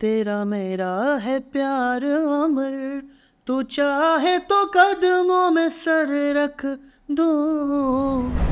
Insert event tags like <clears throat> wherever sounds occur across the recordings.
तेरा मेरा है प्यार अमर तू चाहे तो कदमों में सर रख दो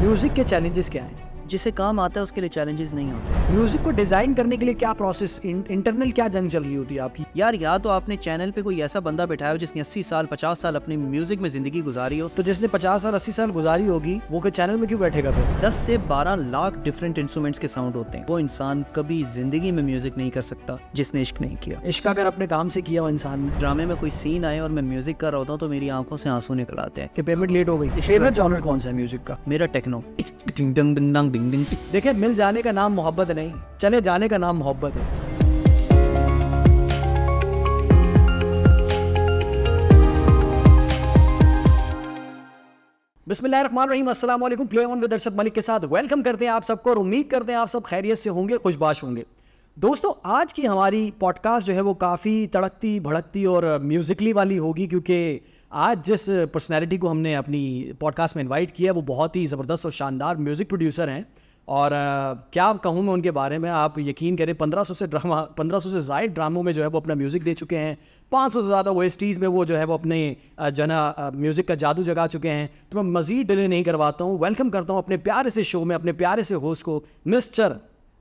म्यूजिक के चैलेंजेस क्या हैं जिसे काम आता है उसके लिए चैलेंजेस नहीं होते म्यूजिक को डिजाइन करने के लिए क्या प्रोसेस इं, इंटरनल क्या जंग चल रही होती है आपकी यार या तो आपने चैनल पे कोई ऐसा बंदा बैठाया हो जिसने अस्सी साल पचास साल अपने म्यूजिक में जिंदगी गुजारी हो तो जिसने पचास साल अस्सी साल गुजारी होगी वो के चैनल में क्यों बैठेगा फिर दस से बारह लाख डिफरेंट इंस्ट्रूमेंट्स के साउंड होते हैं वो इंसान कभी जिंदगी में म्यूजिक नहीं कर सकता जिसने इश्क नहीं किया इश्क अगर अपने काम से किया इंसान ने ड्रामे में कोई सीन आए और मैं म्यूजिक कर रहा होता तो मेरी आंखों से आंसू निकल आते हैं कि पेमेंट लेट हो गई फेवरेट जॉनर कौन सा है म्यूजिक का मेरा टेक्नो <laughs> डिंग डिंग टिक मिल जाने का नाम मोहब्बत नहीं चले जाने का नाम मोहब्बत है बिस्मिल्लाम अस्सलाम प्ले ऑन विद मलिक के साथ वेलकम करते हैं आप सबको और उम्मीद करते हैं आप सब खैरियत से होंगे खुशबाश होंगे दोस्तों आज की हमारी पॉडकास्ट जो है वो काफ़ी तड़कती भड़कती और म्यूज़िकली वाली होगी क्योंकि आज जिस पर्सनैलिटी को हमने अपनी पॉडकास्ट में इन्वाइट किया वो बहुत ही ज़बरदस्त और शानदार म्यूज़िक प्रोड्यूसर हैं और आ, क्या कहूँ मैं उनके बारे में आप यकीन करें सौ से ड्रामा सौ से जायद ड्रामों में जो है वो अपना म्यूज़िक दे चुके हैं सौ से ज़्यादा वेस्टीज़ में वो जो है वो अपने जना म्यूज़िक का जादू जगा चुके हैं तो मैं मज़ीद डिले नहीं करवाता हूँ वेलकम करता हूँ अपने प्यारे से शो में अपने प्यारे से होस्ट को मिस्टर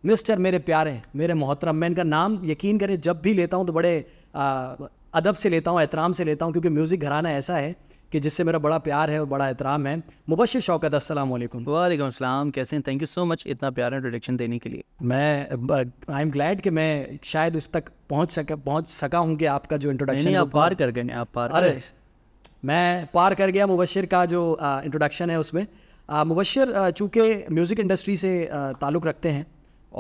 मिस्टर मेरे प्यारे मेरे मोहतरम मैं इनका नाम यकीन करें जब भी लेता हूँ तो बड़े आ, अदब से लेता हूँ एहतराम से लेता हूँ क्योंकि म्यूज़िक घराना ऐसा है कि जिससे मेरा बड़ा प्यार है और बड़ा एहतराम है मुबशर शौकत असल वालेकुम कैसे हैं थैंक यू सो मच इतना प्यारा इंट्रोडक्शन देने के लिए मैं आई एम ग्लैड कि मैं शायद उस तक पहुँच सका पहुँच सका हूँ कि आपका जो इंट्रोडक्शन आप पार कर गए आप पार अरे मैं पार कर गया मुबशर का जो इंट्रोडक्शन है उसमें मुबशर चूँकि म्यूज़िक इंडस्ट्री से ताल्लुक़ रखते हैं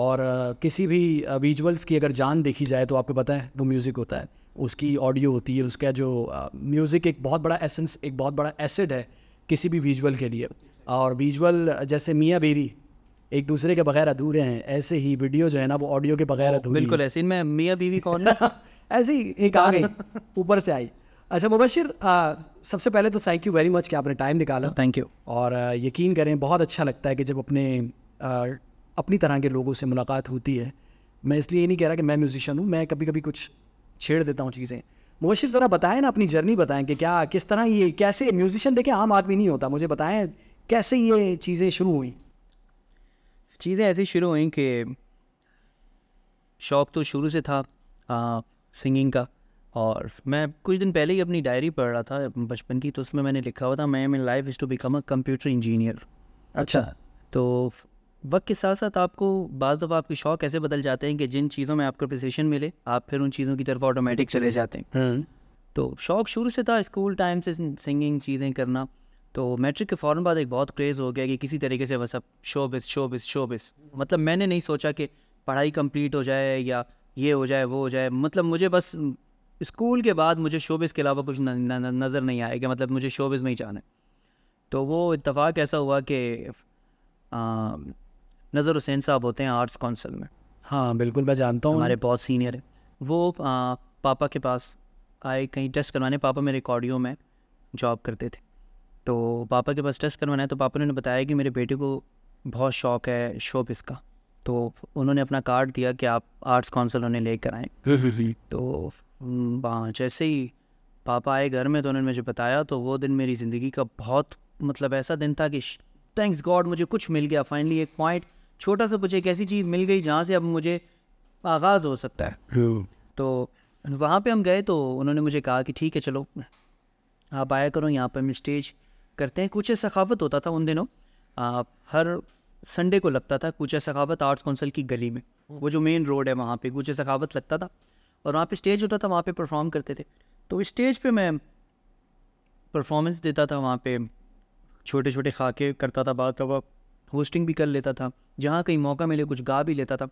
और किसी भी विजुअल्स की अगर जान देखी जाए तो आपको पता है वो म्यूज़िक होता है उसकी ऑडियो होती है उसका जो म्यूज़िक एक बहुत बड़ा एसेंस एक बहुत बड़ा एसिड है किसी भी विजुअल के लिए और विजुअल जैसे मियाँ बेरी एक दूसरे के बगैर अधूरे हैं ऐसे ही वीडियो जो है ना वो ऑडियो के बगैर अधूरे बिल्कुल ऐसे इनमें मियाँ बीवी कौन ना <laughs> ऐसे ही एक आ गई ऊपर से आई अच्छा मुबशिर सबसे पहले तो थैंक यू वेरी मच कि आपने टाइम निकाला थैंक यू और यकीन करें बहुत अच्छा लगता है कि जब अपने आ, अपनी तरह के लोगों से मुलाकात होती है मैं इसलिए ये नहीं कह रहा कि मैं म्यूज़िशन हूँ मैं कभी कभी कुछ छेड़ देता हूँ चीज़ें मुबशिर ज़रा बताएं ना अपनी जर्नी बताएं कि क्या किस तरह ये कैसे म्यूजिशियन देखें आम आदमी नहीं होता मुझे बताएं कैसे ये चीज़ें शुरू हुई चीज़ें ऐसी शुरू हुई कि शौक़ तो शुरू से था आ, सिंगिंग का और मैं कुछ दिन पहले ही अपनी डायरी पढ़ रहा था बचपन की तो उसमें मैंने लिखा हुआ था my aim in life is to become a computer engineer अच्छा तो वक्त के साथ साथ आपको बाज़ दफ़ा आपके शौक ऐसे बदल जाते हैं कि जिन चीज़ों में आपको प्रसिशन मिले आप फिर उन चीज़ों की तरफ ऑटोमेटिक चले जाते हैं हाँ। तो शौक शुरू से था स्कूल टाइम से सिंगिंग चीज़ें करना तो मैट्रिक के फ़ौर बाद एक बहुत क्रेज़ हो गया कि किसी तरीके से बस अब बिस शो बिस मतलब मैंने नहीं सोचा कि पढ़ाई कंप्लीट हो जाए या ये हो जाए वो हो जाए मतलब मुझे बस स्कूल के बाद मुझे शोबिस के अलावा कुछ नज़र नहीं आएगा मतलब मुझे शोबिस में ही जाना है तो वो इतफाक़ ऐसा हुआ कि नज़र हुसैन साहब होते हैं आर्ट्स काउंसिल में हाँ बिल्कुल मैं जानता हूँ हमारे बहुत सीनियर हैं वो आ, पापा के पास आए कहीं टेस्ट करवाने पापा मेरे कॉडियो में जॉब करते थे तो पापा के पास टेस्ट करवाना है तो पापा ने बताया कि मेरे बेटे को बहुत शौक है शो पिस का तो उन्होंने अपना कार्ड दिया कि आप आर्ट्स काउंसिल उन्हें लेकर आएँ <laughs> हम्म। तो जैसे ही पापा आए घर में तो उन्होंने मुझे बताया तो वो दिन मेरी ज़िंदगी का बहुत मतलब ऐसा दिन था कि थैंक्स गॉड मुझे कुछ मिल गया फाइनली एक पॉइंट छोटा सा कुछ एक ऐसी चीज़ मिल गई जहाँ से अब मुझे आगाज़ हो सकता है तो वहाँ पे हम गए तो उन्होंने मुझे कहा कि ठीक है चलो आप आया करो यहाँ पर हम स्टेज करते हैं कुछ सखावत होता था उन दिनों आप हर संडे को लगता था कुछ सखावत आर्ट्स काउंसिल की गली में वो जो मेन रोड है वहाँ पे कुछ सखावत लगता था और वहाँ पे स्टेज होता था वहाँ पे परफॉर्म करते थे तो स्टेज पे मैं परफॉर्मेंस देता था वहाँ पे छोटे छोटे खाके करता था बात का वक्त होस्टिंग भी कर लेता था जहाँ कहीं मौका मिले कुछ गा भी लेता था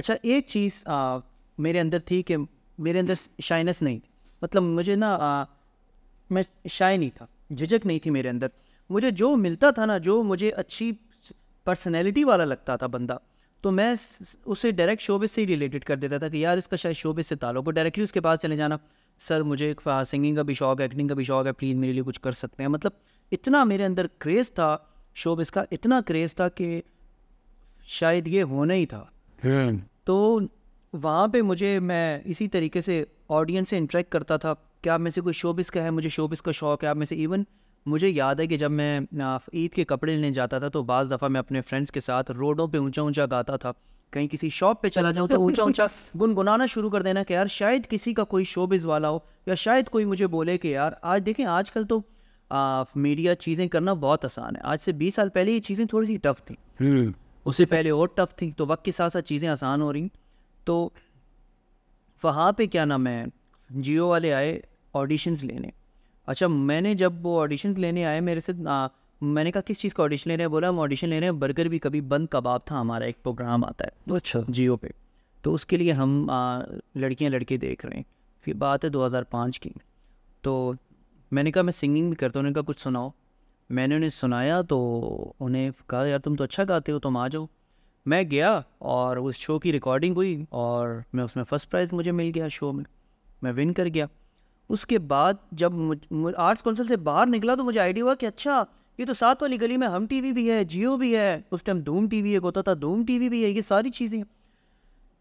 अच्छा एक चीज़ मेरे अंदर थी कि मेरे अंदर शाइनेस नहीं थी मतलब मुझे ना आ, मैं शाय नहीं था झिझक नहीं थी मेरे अंदर मुझे जो मिलता था ना जो मुझे अच्छी पर्सनैलिटी वाला लगता था बंदा तो मैं उसे डायरेक्ट शोबे से ही रिलेटेड कर देता था कि यार इसका शायद शोबे से ताल्लुक है डायरेक्टली उसके पास चले जाना सर मुझे सिंगिंग का भी शौक है एक्टिंग का भी शौक है प्लीज़ मेरे लिए कुछ कर सकते हैं मतलब इतना मेरे अंदर क्रेज़ था शोब इसका इतना क्रेज़ था कि शायद ये होना ही था hmm. तो वहाँ पे मुझे मैं इसी तरीके से ऑडियंस से इंट्रैक्ट करता था कि आप में से कोई शोबिस का है मुझे शोबिस का शौक़ है आप में से इवन मुझे याद है कि जब मैं ईद के कपड़े लेने जाता था तो बज़ दफ़ा मैं अपने फ्रेंड्स के साथ रोडों पे ऊंचा ऊंचा गाता था कहीं किसी शॉप पे चला जाऊँ तो ऊंचा ऊंचा <laughs> गुनगुनाना शुरू कर देना कि यार शायद किसी का कोई शोबिस वाला हो या शायद कोई मुझे बोले कि यार आज देखें आजकल तो मीडिया चीज़ें करना बहुत आसान है आज से बीस साल पहले ये चीज़ें थोड़ी सी टफ थी हम्म। उससे पहले और टफ थी तो वक्त के साथ साथ चीज़ें आसान हो रही तो वहाँ पे क्या नाम है जियो वाले आए ऑडिशंस लेने अच्छा मैंने जब वो ऑडिशन लेने आए मेरे से आ, मैंने कहा किस चीज़ का ऑडिशन ले रहे हैं बोला हम ऑडिशन ले रहे हैं बर्गर भी कभी बंद कबाब था हमारा एक प्रोग्राम आता है अच्छा जियो पे तो उसके लिए हम लड़कियाँ लड़के देख रहे हैं फिर बात है 2005 की तो मैंने कहा मैं सिंगिंग भी करता हूँ उन्हें कहा कुछ सुनाओ मैंने उन्हें सुनाया तो उन्हें कहा यार तुम तो अच्छा गाते हो तुम आ जाओ मैं गया और उस शो की रिकॉर्डिंग हुई और मैं उसमें फ़र्स्ट प्राइज़ मुझे मिल गया शो में मैं विन कर गया उसके बाद जब आर्ट्स काउंसिल से बाहर निकला तो मुझे आइडिया हुआ कि अच्छा ये तो साथ वाली गली में हम टीवी भी है जियो भी है उस टाइम धूम टीवी एक होता था धूम टीवी भी है ये सारी चीज़ें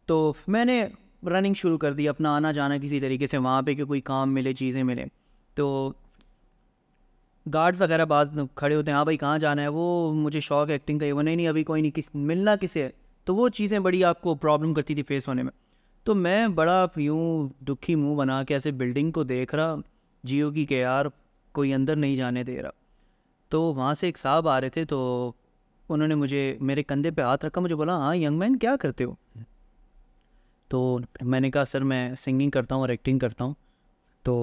तो मैंने रनिंग शुरू कर दी अपना आना जाना किसी तरीके से वहाँ पे कि कोई काम मिले चीज़ें मिले तो गार्ड्स वगैरह बाद खड़े होते हैं हाँ भाई कहाँ जाना है वो मुझे शौक है एक्टिंग का ये वो नहीं नहीं अभी कोई नहीं किस मिलना किसे है तो वो चीज़ें बड़ी आपको प्रॉब्लम करती थी फेस होने में तो मैं बड़ा यूँ दुखी मुंह बना के ऐसे बिल्डिंग को देख रहा जियो की के यार कोई अंदर नहीं जाने दे रहा तो वहाँ से एक साहब आ रहे थे तो उन्होंने मुझे मेरे कंधे पे हाथ रखा मुझे बोला हाँ यंग मैन क्या करते हो तो मैंने कहा सर मैं सिंगिंग करता हूँ और एक्टिंग करता हूँ तो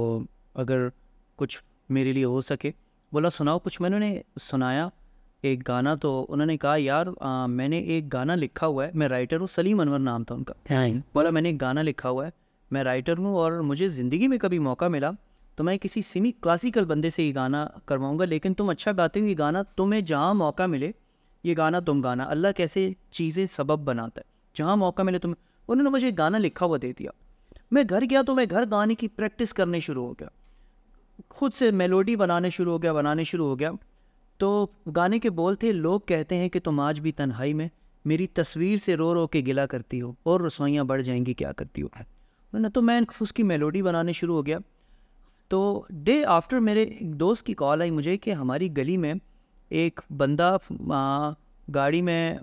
अगर कुछ मेरे लिए हो सके बोला सुनाओ कुछ मैंने उन्हें सुनाया एक गाना तो उन्होंने कहा यार आ, मैंने एक गाना लिखा हुआ है मैं राइटर हूँ सलीम अनवर नाम था उनका बोला मैंने एक गाना लिखा हुआ है मैं राइटर हूँ और मुझे ज़िंदगी में कभी मौका मिला तो मैं किसी सिमी क्लासिकल बंदे से ये गाना करवाऊँगा लेकिन तुम अच्छा गाते हो ये गाना तुम्हें जहाँ मौका मिले ये गाना तुम गाना अल्लाह कैसे चीज़ें सबब बनाता है जहाँ मौका मिले तुम्हें उन्होंने मुझे गाना लिखा हुआ दे दिया मैं घर गया तो मैं घर गाने की प्रैक्टिस करने शुरू हो गया खुद से मेलोडी बनाने शुरू हो गया बनाने शुरू हो गया तो गाने के बोल थे लोग कहते हैं कि तुम आज भी तन्हाई में मेरी तस्वीर से रो रो के गिला करती हो और रसोइयाँ बढ़ जाएंगी क्या करती हो ना तो मैं उसकी मेलोडी बनाने शुरू हो गया तो डे आफ्टर मेरे एक दोस्त की कॉल आई मुझे कि हमारी गली में एक बंदा आ, गाड़ी में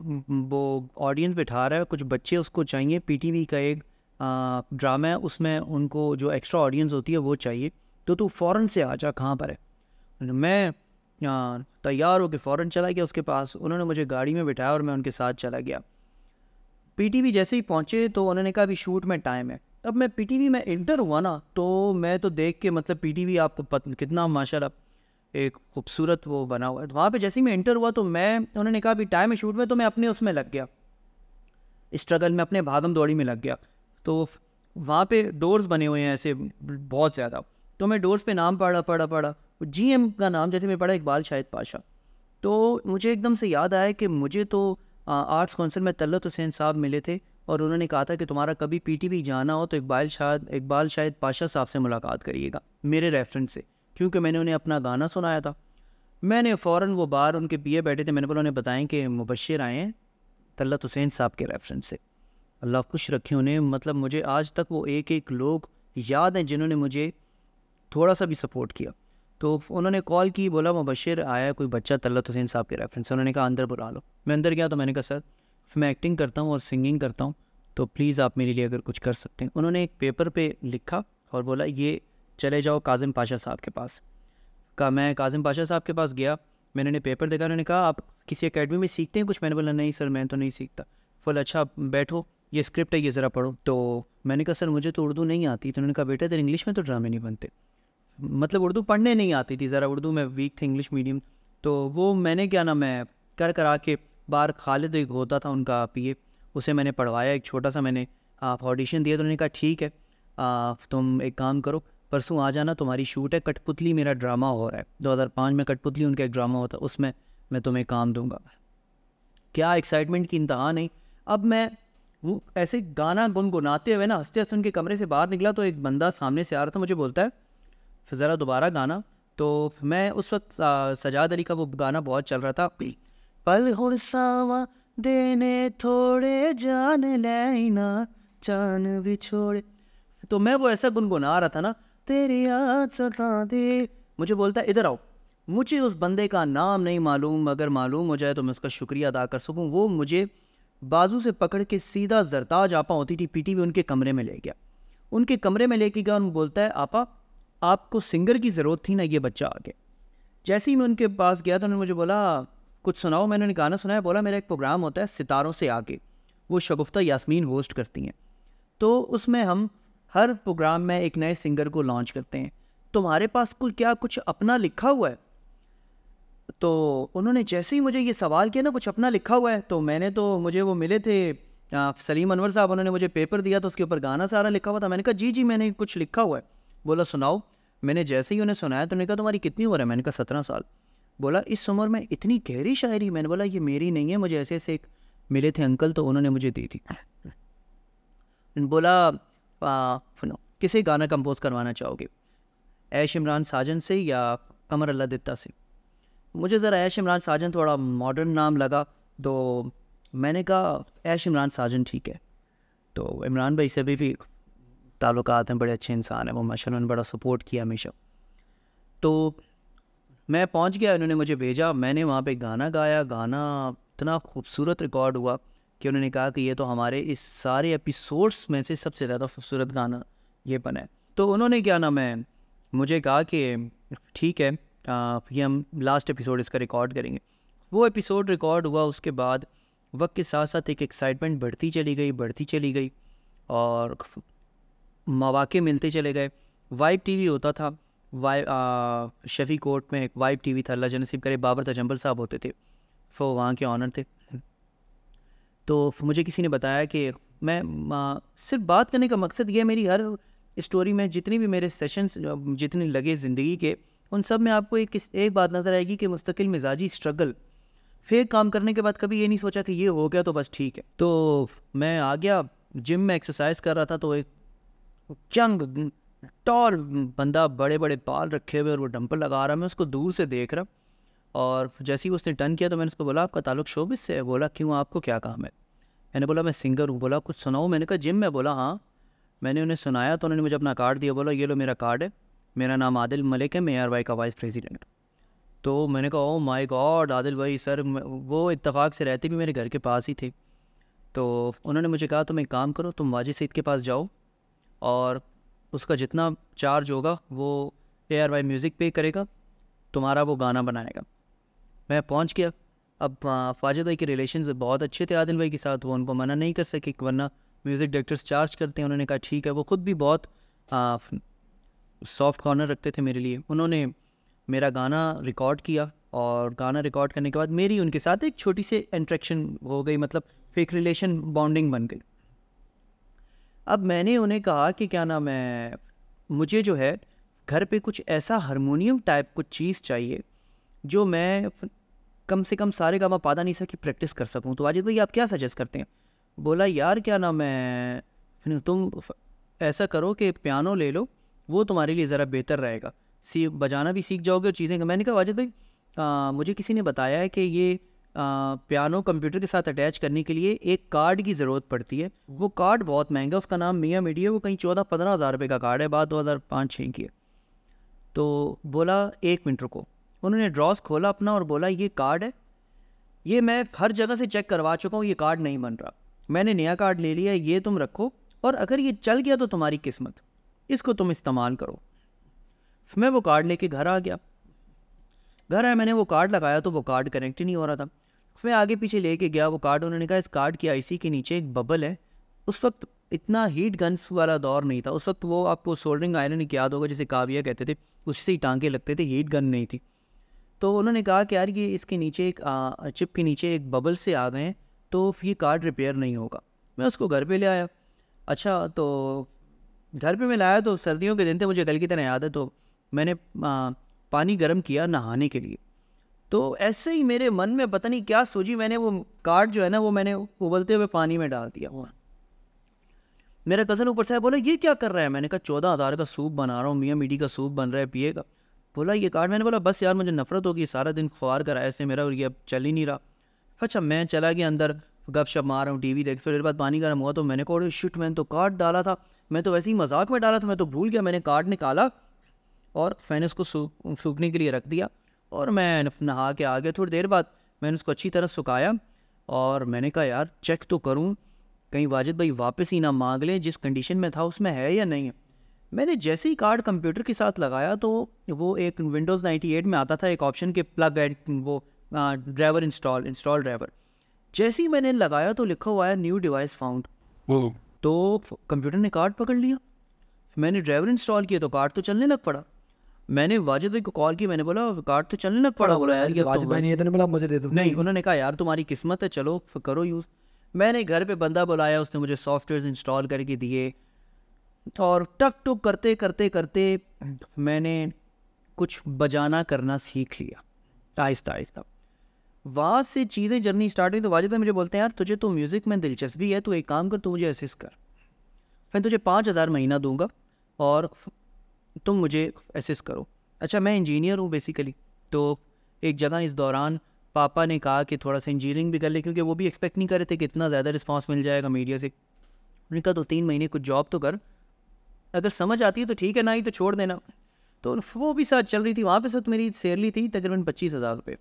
वो ऑडियंस बिठा रहा है कुछ बच्चे उसको चाहिए पीटीवी का एक ड्रामा है उसमें उनको जो एक्स्ट्रा ऑडियंस होती है वो चाहिए तो तू फ़ौरन से आ जा कहाँ पर है मैं तैयार होकर फ़ौरन चला गया उसके पास उन्होंने मुझे गाड़ी में बिठाया और मैं उनके साथ चला गया पीटीवी जैसे ही पहुँचे तो उन्होंने कहा अभी शूट में टाइम है अब मैं पीटीवी में इंटर हुआ ना तो मैं तो देख के मतलब पीटीवी आपको पत, कितना माशा एक खूबसूरत वो बना हुआ है वहाँ पर जैसे ही मैं इंटर हुआ तो मैं उन्होंने कहा अभी टाइम है शूट में तो मैं अपने उसमें लग गया स्ट्रगल में अपने भागम दौड़ी में लग गया तो वहाँ पे डोर्स बने हुए हैं ऐसे बहुत ज़्यादा तो मैं डोर्स पे नाम पढ़ा पढ़ा पढ़ा जी एम का नाम जैसे मैं पढ़ा इकबाल शाहिद पाशा तो मुझे एकदम से याद आया कि मुझे तो आर्ट्स काउंसिल में तलत हुसैन साहब मिले थे और उन्होंने कहा था कि तुम्हारा कभी पी पीटीबी जाना हो तो इकबाल शाह इकबाल शाहिद पाशा साहब से मुलाकात करिएगा मेरे रेफरेंस से क्योंकि मैंने उन्हें अपना गाना सुनाया था मैंने फ़ौर वो बार उनके पिए बैठे थे मैंने बोला उन्हें बताएं कि मुबशर आए हैं तल्लत हुसैन साहब के रेफरेंस से अल्लाह खुश रखे उन्हें मतलब मुझे आज तक वो एक एक लोग याद हैं जिन्होंने मुझे थोड़ा सा भी सपोर्ट किया तो उन्होंने कॉल की बोला मुबशर आया कोई बच्चा तल्लत हुसैन साहब के रेफरेंस उन्होंने कहा अंदर बुला लो मैं अंदर गया तो मैंने कहा सर मैं एक्टिंग करता हूँ और सिंगिंग करता हूँ तो प्लीज़ आप मेरे लिए अगर कुछ कर सकते हैं उन्होंने एक पेपर पे लिखा और बोला ये चले जाओ काजिम पाशा साहब के पास कहा मैं काजिम पाशा साहब के पास गया मैंने ने पेपर देखा उन्होंने कहा आप किसी अकेडमी में सीखते हैं कुछ मैंने बोला नहीं सर मैं तो नहीं सीखता फुल अच्छा बैठो ये स्क्रिप्ट है ये ज़रा पढ़ो तो मैंने कहा सर मुझे तो उर्दू नहीं आती तो उन्होंने कहा बेटा तेरे इंग्लिश में तो ड्रामे नहीं बनते मतलब उर्दू पढ़ने नहीं आती थी ज़रा उर्दू में वीक थे इंग्लिश मीडियम तो वो मैंने क्या ना मैं कर करा के बार खालिद एक होता था उनका पी उसे मैंने पढ़वाया एक छोटा सा मैंने आप ऑडिशन दिया तो उन्होंने कहा ठीक है आ, तुम एक काम करो परसों आ जाना तुम्हारी शूट है कठपुतली मेरा ड्रामा हो रहा है 2005 में कठपुतली उनका एक ड्रामा होता है उसमें मैं तुम्हें काम दूंगा क्या एक्साइटमेंट की इंतहा नहीं अब मैं वो ऐसे गाना गुनगुनाते हुए ना हंसते हंसते उनके कमरे से बाहर निकला तो एक बंदा सामने से आ रहा था मुझे बोलता है फिर ज़रा दोबारा गाना तो मैं उस वक्त सजाद अली का वो गाना बहुत चल रहा था पल सावा देने थोड़े जान लेना जान भी छोड़े तो मैं वो ऐसा गुनगुना रहा था ना तेरी याद सता दे मुझे बोलता है इधर आओ मुझे उस बंदे का नाम नहीं मालूम अगर मालूम हो जाए तो मैं उसका शुक्रिया अदा कर सकूँ वो मुझे बाजू से पकड़ के सीधा जरताज आपा होती थी पीटी भी उनके कमरे में ले गया उनके कमरे में लेके गया उन बोलता है आपा आपको सिंगर की ज़रूरत थी ना ये बच्चा आगे जैसे ही मैं उनके पास गया तो उन्होंने मुझे बोला कुछ सुनाओ मैंने उन्हें गाना सुनाया बोला मेरा एक प्रोग्राम होता है सितारों से आगे वो शगुफ्ता यासमीन होस्ट करती हैं तो उसमें हम हर प्रोग्राम में एक नए सिंगर को लॉन्च करते हैं तुम्हारे पास कुल क्या कुछ अपना लिखा हुआ है तो उन्होंने जैसे ही मुझे ये सवाल किया ना कुछ अपना लिखा हुआ है तो मैंने तो मुझे वो मिले थे सलीम अनवर साहब उन्होंने मुझे पेपर दिया तो उसके ऊपर गाना सारा लिखा हुआ था मैंने कहा जी जी मैंने कुछ लिखा हुआ है बोला सुनाओ मैंने जैसे ही उन्हें सुनाया तो उन्होंने कहा तुम्हारी कितनी उम्र है मैंने कहा सत्रह साल बोला इस उम्र में इतनी गहरी शायरी मैंने बोला ये मेरी नहीं है मुझे ऐसे ऐसे एक मिले थे अंकल तो उन्होंने मुझे दी थी बोला सुनो किसे गाना कंपोज करवाना चाहोगे ऐश इमरान साजन से या कमर अल्लादित्ता से मुझे ज़रा ऐश इमरान साजन थोड़ा मॉडर्न नाम लगा तो मैंने कहा ऐश इमरान साजन ठीक है तो इमरान भाई से भी ताल्लुक हैं बड़े अच्छे इंसान हैं वो माशा उन्होंने बड़ा सपोर्ट किया हमेशा तो मैं पहुंच गया उन्होंने मुझे भेजा मैंने वहाँ पे गाना गाया गाना इतना खूबसूरत रिकॉर्ड हुआ कि उन्होंने कहा कि ये तो हमारे इस सारे एपिसोड्स में से सबसे ज़्यादा खूबसूरत गाना ये बना है तो उन्होंने क्या ना मैं मुझे कहा कि ठीक है आ, ये हम लास्ट एपिसोड इसका रिकॉर्ड करेंगे वो एपिसोड रिकॉर्ड हुआ उसके बाद वक्त के साथ साथ एक एक्साइटमेंट बढ़ती चली गई बढ़ती चली गई और मौाक़े मिलते चले गए वाइब टीवी होता था वाइ शफी कोर्ट में एक वाइब टीवी था अल्लाह नसीब करे बाबर तजम्बल साहब होते थे फो वहाँ के ऑनर थे तो मुझे किसी ने बताया कि मैं आ, सिर्फ बात करने का मकसद यह मेरी हर स्टोरी में जितनी भी मेरे सेशंस जितने लगे ज़िंदगी के उन सब में आपको एक एक बात नज़र आएगी कि मुस्तकिल मिजाजी स्ट्रगल फेक काम करने के बाद कभी ये नहीं सोचा कि ये हो गया तो बस ठीक है तो मैं आ गया जिम में एक्सरसाइज कर रहा था तो एक चंग टॉल बंदा बड़े बड़े पाल रखे हुए और वो डंपर लगा रहा मैं उसको दूर से देख रहा और जैसे ही उसने टर्न किया तो मैंने उसको बोला आपका ताल्लुक शोबिस से है बोला क्यों आपको क्या काम है मैंने बोला मैं सिंगर हूँ बोला कुछ सुनाओ मैंने कहा जिम में बोला हाँ मैंने उन्हें सुनाया तो उन्होंने मुझे अपना कार्ड दिया बोला ये लो मेरा कार्ड है मेरा नाम आदिल मलिक है मैं आर वाई का वाइस प्रेसिडेंट तो मैंने कहा ओ माय गॉड आदिल भाई सर वो इत्तेफाक से रहते भी मेरे घर के पास ही थे तो उन्होंने मुझे कहा तुम एक काम करो तुम वाजिद सईद के पास जाओ और उसका जितना चार्ज होगा वो ए आर वाई म्यूज़िक पे करेगा तुम्हारा वो गाना बनाएगा मैं पहुंच गया अब फाजिद भाई के रिलेशन बहुत अच्छे थे आदिल भाई के साथ वो उनको मना नहीं कर सके वरना म्यूज़िक डायरेक्टर्स चार्ज करते हैं उन्होंने कहा ठीक है वो ख़ुद भी बहुत सॉफ्ट कॉर्नर रखते थे मेरे लिए उन्होंने मेरा गाना रिकॉर्ड किया और गाना रिकॉर्ड करने के बाद मेरी उनके साथ एक छोटी सी इंट्रेक्शन हो गई मतलब फेक रिलेशन बॉन्डिंग बन गई अब मैंने उन्हें कहा कि क्या नाम है मुझे जो है घर पे कुछ ऐसा हारमोनियम टाइप कुछ चीज़ चाहिए जो मैं कम से कम सारे गामा पादा नहीं सकी प्रैक्टिस कर सकूँ तो वाजिद भाई आप क्या सजेस्ट करते हैं बोला यार क्या नाम है तुम ऐसा करो कि पियानो ले लो वो तुम्हारे लिए ज़रा बेहतर रहेगा सी बजाना भी सीख जाओगे और चीज़ें मैंने कहा वाजिद भाई आ, मुझे किसी ने बताया है कि ये पियानो कंप्यूटर के साथ अटैच करने के लिए एक कार्ड की ज़रूरत पड़ती है वो कार्ड बहुत महंगा उसका नाम मियाँ मीडिया है वो कहीं चौदह पंद्रह हज़ार रुपये का कार्ड है बाद दो हज़ार पाँच छः की है तो बोला एक मिनट रुको उन्होंने ड्रॉस खोला अपना और बोला ये कार्ड है ये मैं हर जगह से चेक करवा चुका हूँ ये कार्ड नहीं बन रहा मैंने नया कार्ड ले लिया ये तुम रखो और अगर ये चल गया तो तुम्हारी किस्मत इसको तुम इस्तेमाल करो मैं वो कार्ड लेके घर आ गया घर आया मैंने वो कार्ड लगाया तो वो कार्ड कनेक्ट ही नहीं हो रहा था मैं आगे पीछे लेके गया वो कार्ड उन्होंने कहा इस कार्ड की आईसी के नीचे एक बबल है उस वक्त इतना हीट गन्स वाला दौर नहीं था उस वक्त वो आपको सोल्डरिंग आयरन की याद होगा जिसे काविया कहते थे उससे ही टांके लगते थे हीट गन नहीं थी तो उन्होंने कहा कि यार ये इसके नीचे एक आ, चिप के नीचे एक बबल से आ गए तो ये कार्ड रिपेयर नहीं होगा मैं उसको घर पर ले आया अच्छा तो घर पर मैं लाया तो सर्दियों के दिन थे मुझे कल की तरह याद है तो मैंने आ, पानी गर्म किया नहाने के लिए तो ऐसे ही मेरे मन में पता नहीं क्या सोची मैंने वो कार्ड जो है ना वो मैंने उबलते हुए पानी में डाल दिया हुआ मेरा कज़न ऊपर साहब बोला ये क्या कर रहा है मैंने कहा चौदह हज़ार का सूप बना रहा हूँ मियाँ मीठी का सूप बन रहा है पिएगा बोला ये कार्ड मैंने बोला बस यार मुझे नफरत होगी सारा दिन खुआर कराया ऐसे मेरा और ये अब चल ही नहीं रहा अच्छा मैं चला गया अंदर गप शप मार रहा हूँ टी वी देख फिर बाद पानी गर्म हुआ तो मैंने कहा शिट मैंने तो कार्ड डाला था मैं तो वैसे ही मजाक में डाला था मैं तो भूल गया मैंने कार्ड निकाला और फैन उसको सूखने के लिए रख दिया और मैं नहा के आ गया थोड़ी देर बाद मैंने उसको अच्छी तरह सुखाया और मैंने कहा यार चेक तो करूँ कहीं वाजिद भाई वापस ही ना मांग लें जिस कंडीशन में था उसमें है या नहीं है मैंने जैसे ही कार्ड कंप्यूटर के साथ लगाया तो वो एक विंडोज़ 98 में आता था एक ऑप्शन के प्लग एड वो ड्राइवर इंस्टॉल इंस्टॉल ड्राइवर जैसे ही मैंने लगाया तो लिखा हुआ है न्यू डिवाइस फाउंड तो कंप्यूटर ने कार्ड पकड़ लिया मैंने ड्राइवर इंस्टॉल किया तो कार्ड तो चलने लग पड़ा मैंने वाजिद भाई को कॉल की मैंने बोला कार्ड तो चलने लग पड़ा बोला यार ये तो वाजिद भाई ने तो नहीं बोला मुझे दे दो नहीं उन्होंने कहा यार तुम्हारी किस्मत है चलो करो यूज़ मैंने घर पे बंदा बुलाया उसने मुझे सॉफ्टवेयर इंस्टॉल करके दिए और टक टुक करते करते करते मैंने कुछ बजाना करना सीख लिया आहिस्ता आहिस्ता वहाँ से चीज़ें जर्नी स्टार्ट हुई तो वाजिद भाई मुझे बोलते हैं यार तुझे तो म्यूज़िक में दिलचस्पी है तो एक काम कर तू मुझे असिस्ट कर मैं तुझे पाँच हज़ार महीना दूंगा और तुम मुझे असिस्ट करो अच्छा मैं इंजीनियर हूँ बेसिकली तो एक जगह इस दौरान पापा ने कहा कि थोड़ा सा इंजीनियरिंग भी कर ले क्योंकि वो भी एक्सपेक्ट नहीं कर रहे थे कि इतना ज़्यादा रिस्पॉन्स मिल जाएगा मीडिया से उन्होंने कहा तो तीन महीने कुछ जॉब तो कर अगर समझ आती है तो ठीक है ना ही तो छोड़ देना तो वो भी साथ चल रही थी वहाँ पे साथ मेरी सैलरी थी तकरीबन पच्चीस हज़ार रुपये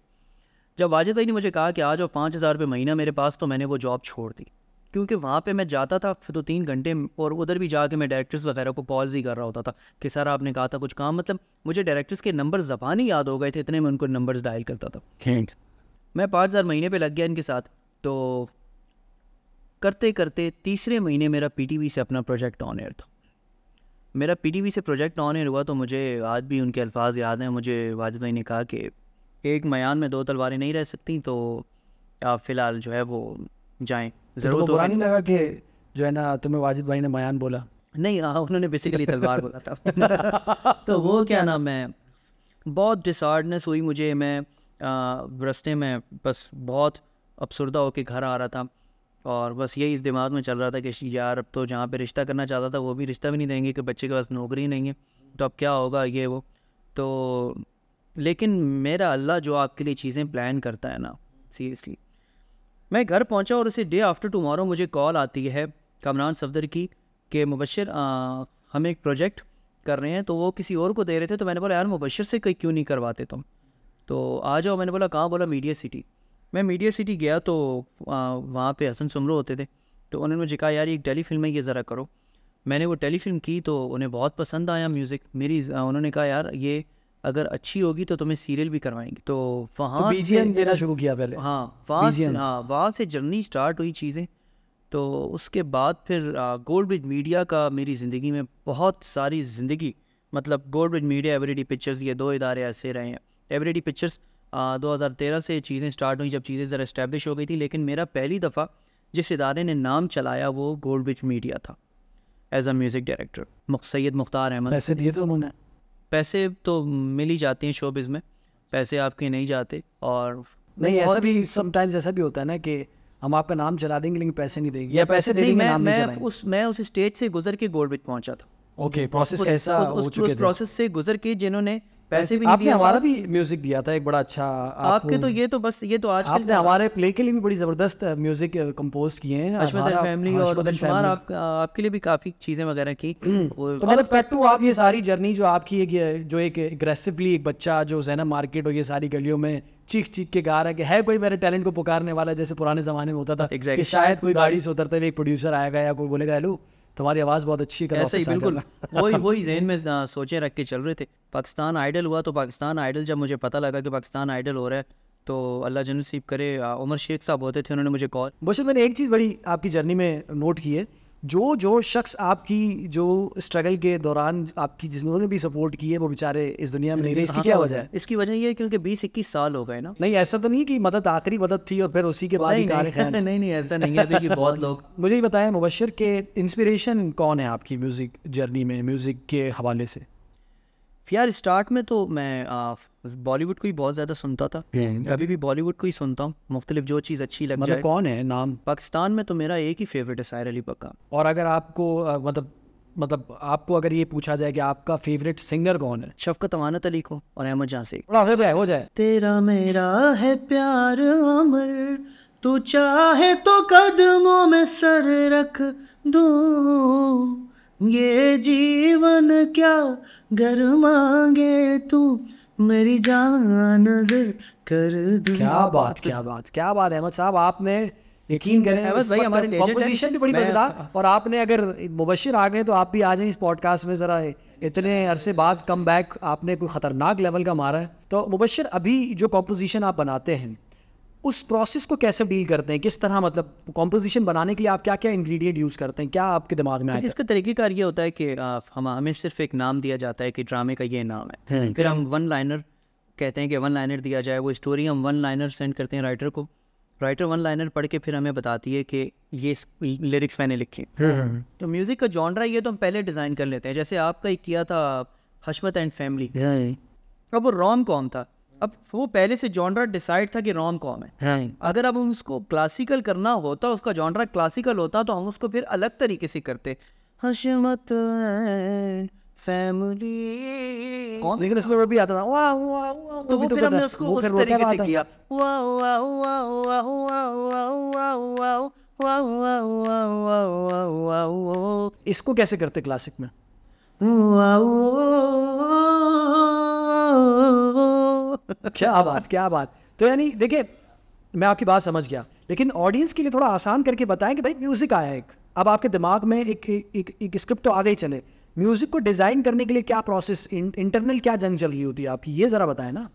जब वाजिद भाई ने मुझे कहा कि आ जाओ पाँच हज़ार रुपये महीना मेरे पास तो मैंने वो जॉब छोड़ दी क्योंकि वहाँ पे मैं जाता था फिर तो तीन घंटे और उधर भी जाके मैं डायरेक्टर्स वगैरह को कॉल्स ही कर रहा होता था कि सर आपने कहा था कुछ काम मतलब मुझे डायरेक्टर्स के नंबर जबान ही याद हो गए थे इतने मैं उनको नंबर्स डायल करता था मैं पाँच हज़ार महीने पर लग गया इनके साथ तो करते करते तीसरे महीने मेरा पी से अपना प्रोजेक्ट ऑन एयर था मेरा पी से प्रोजेक्ट ऑन एयर हुआ तो मुझे आज भी उनके अल्फाज याद हैं मुझे वाजिद भाई ने कहा कि एक मयान में दो तलवारें नहीं रह सकती तो आप फ़िलहाल जो है वो जाएं तो जरूर बुरा तो नहीं लगा कि जो है ना तुम्हें वाजिद भाई ने बयान बोला नहीं आ, हाँ, उन्होंने बेसिकली तलवार बोला था <laughs> तो वो क्या नाम है बहुत डिसऑर्डनेस हुई मुझे मैं रस्ते में बस बहुत अबसरदा होकर घर आ रहा था और बस यही इस दिमाग में चल रहा था कि यार अब तो जहाँ पे रिश्ता करना चाहता था वो भी रिश्ता भी नहीं देंगे कि बच्चे के पास नौकरी नहीं है तो अब क्या होगा ये वो तो लेकिन मेरा अल्लाह जो आपके लिए चीज़ें प्लान करता है ना सीरियसली मैं घर पहुंचा और उसे डे आफ्टर टुमारो मुझे कॉल आती है कमरान सफदर की कि मुबशर हम एक प्रोजेक्ट कर रहे हैं तो वो किसी और को दे रहे थे तो मैंने बोला यार मुबशर से कहीं क्यों नहीं करवाते तुम तो आ जाओ मैंने बोला कहाँ बोला मीडिया सिटी मैं मीडिया सिटी गया तो वहाँ पे हसन सुमरो होते थे तो उन्होंने मुझे कहा यार एक टेली फिल्म है ये ज़रा करो मैंने वो टेली फिल्म की तो उन्हें बहुत पसंद आया म्यूज़िक मेरी उन्होंने कहा यार ये अगर अच्छी होगी तो तुम्हें सीरियल भी करवाएंगे तो वहाँ तो बीजीएम देना शुरू किया पहले हाँ वहाँ से हाँ वहाँ से जर्नी स्टार्ट हुई चीज़ें तो उसके बाद फिर गोल्ड ब्रिज मीडिया का मेरी ज़िंदगी में बहुत सारी ज़िंदगी मतलब Gold Bridge Media Eveready Pictures ये दो इदारे ऐसे रहे हैं एवरेडी पिक्चर्स दो हज़ार तेरह से चीज़ें स्टार्ट हुई जब चीज़ें ज़रा इस्टेब्लिश हो गई थी लेकिन मेरा पहली दफ़ा जिस इदारे ने नाम चलाया वो गोल्ड ब्रिज मीडिया था as a music director Syed Mukhtar Ahmed उन्होंने पैसे तो मिल ही जाते हैं शोबिज़ में पैसे आपके नहीं जाते और नहीं ऐसा भी समटाइम्स ऐसा भी होता है ना कि हम आपका नाम चला देंगे लेकिन पैसे नहीं देंगे या पैसे देंगे मैं, नाम मैं नहीं उस मैं उस स्टेज से गुजर के गोल्ड बिच पहुंचा था ओके okay, प्रोसेस कैसा हो चुके थे उस प्रोसेस से गुजर के जिन्होंने पैसे भी आपने हमारा भी म्यूजिक दिया था एक बड़ा अच्छा आपके तो ये तो बस ये तो आज आपने हमारे प्ले के लिए भी बड़ी जबरदस्त म्यूजिक uh, कंपोज uh, किए हैं फैमिली और uh, आपके लिए भी काफी चीजें वगैरह की <clears throat> तो मतलब पैटू मतलब- आप ये सारी जर्नी जो आपकी एक जो एक एग्रेसिवली एक बच्चा जो जैना मार्केट और ये सारी गलियों में चीख चीख के गा रहा है कि है कोई मेरे टैलेंट को पुकारने वाला जैसे पुराने जमाने में होता था exactly. कि शायद कोई गाड़ी से उतरते हुए एक प्रोड्यूसर आएगा या कोई बोलेगा हेलो तुम्हारी आवाज़ बहुत अच्छी है ऐसे ही बिल्कुल <laughs> वही वही जहन में सोचे रख के चल रहे थे पाकिस्तान आइडल हुआ तो पाकिस्तान आइडल जब मुझे पता लगा कि पाकिस्तान आइडल हो रहा है तो अल्लाह जन करे उमर शेख साहब होते थे उन्होंने मुझे कॉल बशर मैंने एक चीज़ बड़ी आपकी जर्नी में नोट की है जो जो शख्स आपकी जो स्ट्रगल के दौरान आपकी जिन्होंने भी सपोर्ट की है वो बेचारे इस दुनिया में नहीं रहे इसकी हाँ, क्या हाँ, वजह है इसकी वजह ये है क्योंकि बीस इक्कीस साल हो गए ना नहीं ऐसा तो नहीं कि मदद आखिरी मदद थी और फिर उसी के बाद नहीं नहीं नहीं ऐसा नहीं है कि बहुत लोग <laughs> मुझे बताया मुबशर के इंस्पिरेशन कौन है आपकी म्यूज़िक जर्नी में म्यूज़िक के हवाले से यार स्टार्ट में तो मैं बॉलीवुड को ही बहुत ज़्यादा सुनता था हम्म। अभी भी बॉलीवुड को ही सुनता हूँ मुख्तलिफ जो चीज़ अच्छी लग मतलब कौन है नाम पाकिस्तान में तो मेरा एक ही फेवरेट है सायर अली पक्का और अगर आपको मतलब मतलब आपको अगर ये पूछा जाए कि आपका फेवरेट सिंगर कौन है शफकत अमानत अली को और अहमद जहाँ से हो जाए हो जाए तेरा मेरा है प्यार अमर तू चाहे तो कदमों में सर रख दू ये जीवन क्या घर मांगे तू मेरी जान नजर कर दूं क्या बात क्या बात क्या बात अहमद साहब आपने यकीन करें अहमद भाई हमारे कंपोजिशन भी बड़ी मजेदार और आपने अगर मुबशिर आ गए तो आप भी आ जाएं इस पॉडकास्ट में ज़रा इतने अरसे बाद कम बैक आपने कोई ख़तरनाक लेवल का मारा है तो मुबशिर अभी जो कॉम्पोजिशन आप बनाते हैं उस प्रोसेस को कैसे डील करते हैं किस तरह मतलब कॉम्पोजिशन बनाने के लिए आप क्या क्या इंग्रेडिएंट यूज़ करते हैं क्या आपके दिमाग में आया इसका तरीक़ेकार ये होता है कि हम हमें सिर्फ एक नाम दिया जाता है कि ड्रामे का ये नाम है हम्म। फिर हम वन लाइनर कहते हैं कि वन लाइनर दिया जाए वो स्टोरी हम वन लाइनर सेंड करते हैं राइटर को राइटर वन लाइनर पढ़ के फिर हमें बताती है कि ये लिरिक्स मैंने लिखे हम्म, हम्म, तो म्यूज़िक का जॉनरा ये तो हम पहले डिज़ाइन कर लेते हैं जैसे आपका एक किया था हशमत एंड फैमिली अब वो रॉम कॉम था अब वो पहले से जॉनरा डिसाइड था कि रॉम कॉम है हाँ। अगर अब उसको क्लासिकल करना होता उसका जॉनरा क्लासिकल होता तो हम उसको फिर अलग तरीके से करते हशमत फैमिली इसको कैसे करते क्लासिक में <laughs> क्या बात क्या बात तो यानी देखिए मैं आपकी बात समझ गया लेकिन ऑडियंस के लिए थोड़ा आसान करके बताएं कि भाई म्यूजिक आया एक अब आपके दिमाग में एक एक, एक स्क्रिप्ट तो आ गई चले म्यूजिक को डिजाइन करने के लिए क्या प्रोसेस इं, इंटरनल क्या जंग चल रही होती है आपकी ये जरा बताएं ना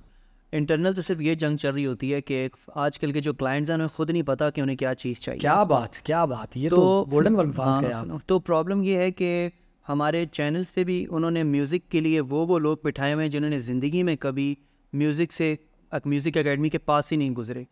इंटरनल तो सिर्फ ये जंग चल रही होती है कि आजकल के जो क्लाइंट्स हैं उन्हें खुद नहीं पता कि उन्हें क्या चीज़ चाहिए क्या बात क्या बात ये तो गोल्डन वर्ल्ड है तो हाँ, प्रॉब्लम हाँ, तो ये है कि हमारे चैनल्स पे भी उन्होंने म्यूज़िक के लिए वो वो लोग बिठाए हुए हैं जिन्होंने ज़िंदगी में कभी म्यूज़िक से म्यूज़िक अकेडमी के पास ही नहीं गुजरे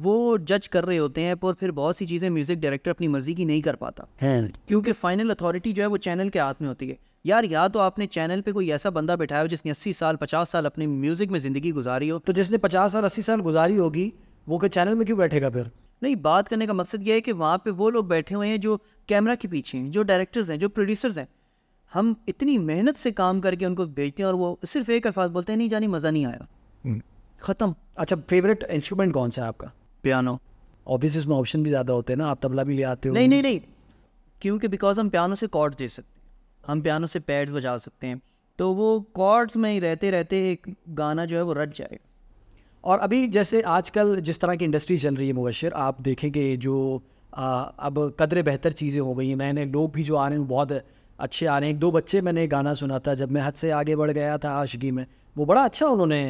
वो जज कर रहे होते हैं पर फिर बहुत सी चीज़ें म्यूज़िक डायरेक्टर अपनी मर्ज़ी की नहीं कर पाता है हाँ। क्योंकि फाइनल अथॉरिटी जो है वो चैनल के हाथ में होती है यार या तो आपने चैनल पे कोई ऐसा बंदा बैठाया हो जिसने 80 साल 50 साल अपने म्यूज़िक में ज़िंदगी गुजारी हो तो जिसने 50 साल 80 साल गुजारी होगी वो के चैनल में क्यों बैठेगा फिर नहीं बात करने का मकसद यह है कि वहाँ पे वो लोग बैठे हुए हैं जो कैमरा के पीछे हैं जो डायरेक्टर्स हैं जो प्रोड्यूसर्स हैं हम इतनी मेहनत से काम करके उनको भेजते हैं और वो सिर्फ एक अल्फाज बोलते हैं नहीं जानी मज़ा नहीं आया Hmm. ख़त्म अच्छा फेवरेट इंस्ट्रूमेंट कौन सा है आपका पियानो ऑब्वियस इसमें ऑप्शन भी ज़्यादा होते हैं ना आप तबला भी ले आते हो नहीं नहीं नहीं क्योंकि बिकॉज हम पियानो से कॉर्ड्स दे सकते हैं हम पियानो से पैड्स बजा सकते हैं तो वो कॉर्ड्स में ही रहते रहते एक गाना जो है वो रट जाएगा और अभी जैसे आजकल जिस तरह की इंडस्ट्री चल रही है मुबशर आप देखेंगे जो आ, अब कदर बेहतर चीज़ें हो गई हैं नए नए लोग भी जो आ रहे हैं बहुत अच्छे आ रहे हैं एक दो बच्चे मैंने गाना सुना था जब मैं हद से आगे बढ़ गया था आशगी में वो बड़ा अच्छा उन्होंने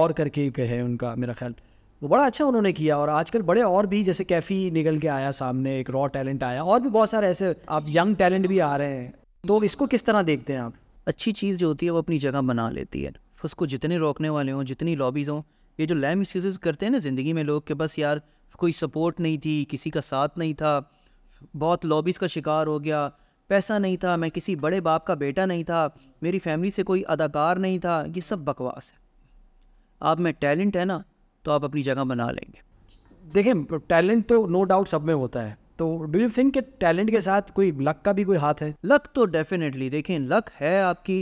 और करके कहे उनका मेरा ख्याल वो बड़ा अच्छा उन्होंने किया और आजकल बड़े और भी जैसे कैफ़ी निकल के आया सामने एक रॉ टैलेंट आया और भी बहुत सारे ऐसे आप यंग टैलेंट भी आ रहे हैं तो इसको किस तरह देखते हैं आप अच्छी चीज़ जो होती है वो अपनी जगह बना लेती है उसको जितने रोकने वाले हों जितनी लॉबीज़ हों ये जो लैम यूज करते हैं ना ज़िंदगी में लोग के बस यार कोई सपोर्ट नहीं थी किसी का साथ नहीं था बहुत लॉबीज़ का शिकार हो गया पैसा नहीं था मैं किसी बड़े बाप का बेटा नहीं था मेरी फैमिली से कोई अदाकार नहीं था ये सब बकवास है आप में टैलेंट है ना तो आप अपनी जगह बना लेंगे देखें टैलेंट तो नो डाउट सब में होता है तो डू यू थिंक कि टैलेंट के साथ कोई लक का भी कोई हाथ है लक तो डेफिनेटली देखें लक है आपकी